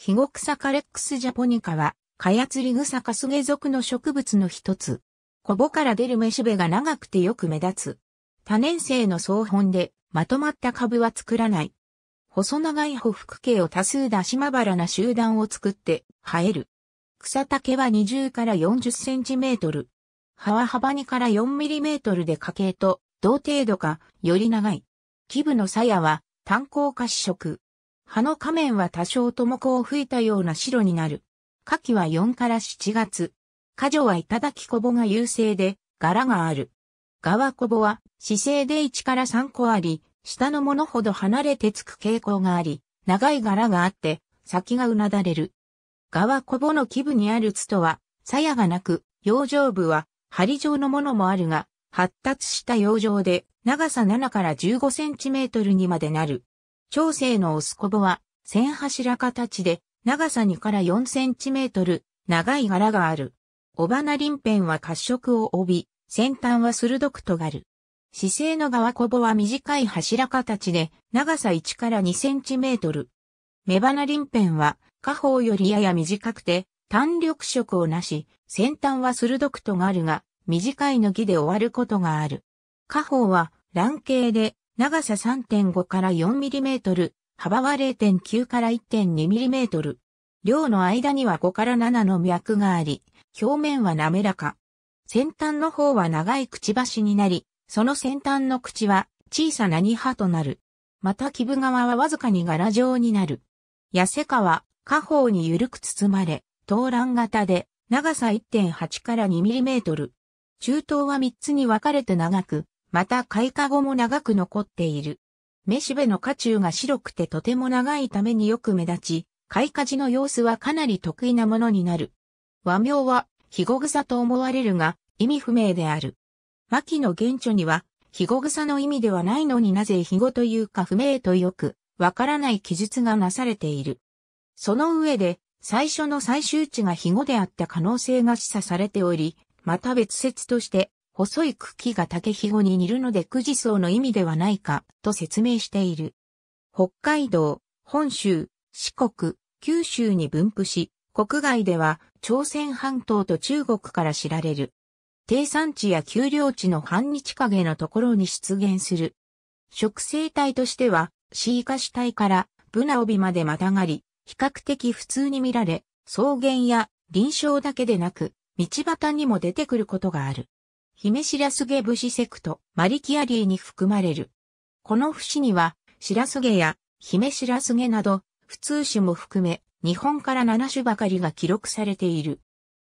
ヒゴクサカレックスジャポニカは、カヤツリグサカスゲ属の植物の一つ。コボから出るメシベが長くてよく目立つ。多年生の総本で、まとまった株は作らない。細長い歩幅径を多数出しまばらな集団を作って生える。草丈は20から40センチメートル。葉は幅2から4ミリメートルで家系と同程度かより長い。基部の鞘は炭鉱褐色。葉の仮面は多少ともこを吹いたような白になる。夏季は4から7月。果女は頂きこぼが優勢で、柄がある。側こぼは、姿勢で1から3個あり、下のものほど離れてつく傾向があり、長い柄があって、先がうなだれる。側こぼの基部にあるツとは、鞘がなく、養生部は、針状のものもあるが、発達した養生で、長さ7から15センチメートルにまでなる。長生のオスコボは、千柱形で、長さ2から4センチメートル、長い柄がある。オバナリンペンは褐色を帯び、先端は鋭く尖る。姿勢の側コボは短い柱形で、長さ1から2センチメートル。メバナリンペンは、下方よりやや短くて、単緑色をなし、先端は鋭く尖るが、短いの木で終わることがある。下方は、卵形で、長さ3.5から4ミリメートル、幅は0.9から1.2ミリメートル。両の間には5から7の脈があり、表面は滑らか。先端の方は長いくちばしになり、その先端の口は小さな2波となる。また基部側はわずかに柄状になる。痩せ皮、下方に緩く包まれ、東卵型で長さ1.8から 2mm。中東は3つに分かれて長く、また開花後も長く残っている。めしべの花中が白くてとても長いためによく目立ち、開花時の様子はかなり得意なものになる。和名は、ヒゴグサと思われるが、意味不明である。牧の原著には、ヒゴグサの意味ではないのになぜヒゴというか不明とよく、わからない記述がなされている。その上で、最初の最終値がヒゴであった可能性が示唆されており、また別説として、細い茎が竹ひごに似るのでくじ草の意味ではないか、と説明している。北海道、本州、四国、九州に分布し、国外では朝鮮半島と中国から知られる。低山地や丘陵地の半日陰のところに出現する。植生体としては、シーカシ体からブナ帯までまたがり、比較的普通に見られ、草原や林床だけでなく、道端にも出てくることがある。姫スゲ武士セクト、マリキアリーに含まれる。この節には、シラスゲや姫スゲなど、普通種も含め、日本から7種ばかりが記録されている。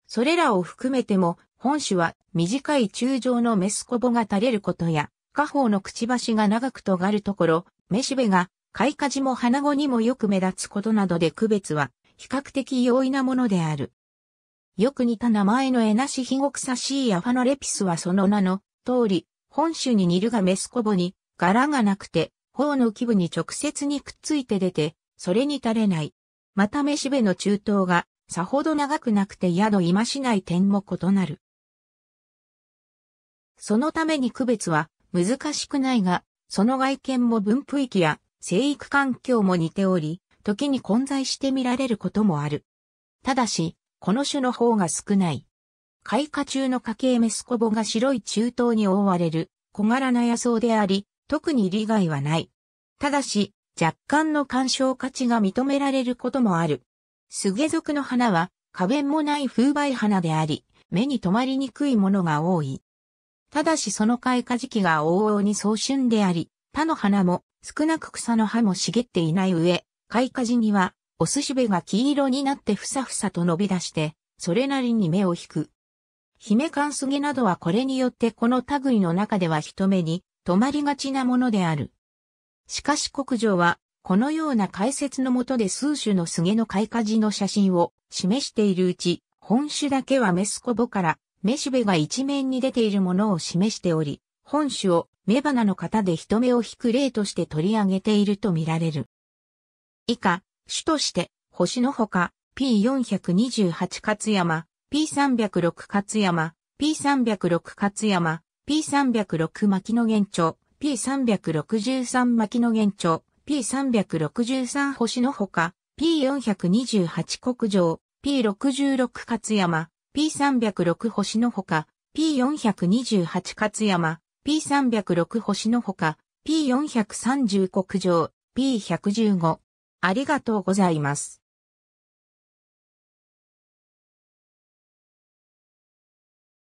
それらを含めても、本種は短い中状のメスコボが垂れることや、下方のくちばしが長く尖るところ、メシベが、開花時も花子にもよく目立つことなどで区別は、比較的容易なものである。よく似た名前のエナシヒゴクサシーアファノレピスはその名の通り、本種に似るがメスコボに柄がなくて、頬の基部に直接にくっついて出て、それに垂れない。またメシベの中東がさほど長くなくて宿今しない点も異なる。そのために区別は難しくないが、その外見も分布域や生育環境も似ており、時に混在して見られることもある。ただし、この種の方が少ない。開花中の家系メスコボが白い中東に覆われる小柄な野草であり、特に利害はない。ただし、若干の干渉価値が認められることもある。スゲ族の花は、花弁もない風媒花であり、目に留まりにくいものが多い。ただしその開花時期が往々に早春であり、他の花も少なく草の葉も茂っていない上、開花時にはおすしべが黄色になってふさふさと伸び出して、それなりに目を引く。姫んすげなどはこれによってこの類の中では人目に止まりがちなものである。しかし国女は、このような解説のもとで数種のすげの開花時の写真を示しているうち、本種だけはメスコボからメシベが一面に出ているものを示しており、本種を雌花の型で人目を引く例として取り上げているとみられる。以下、主として、星のほか、P428 勝山、P306 勝山、P306 勝山、P306 牧野現長、P363 牧野現長、P363 星のほか、P428 国城、P66 勝山、P306 星のほか、P428 勝山、P306 星のほか、P430 国城、P115、ありがとうございます。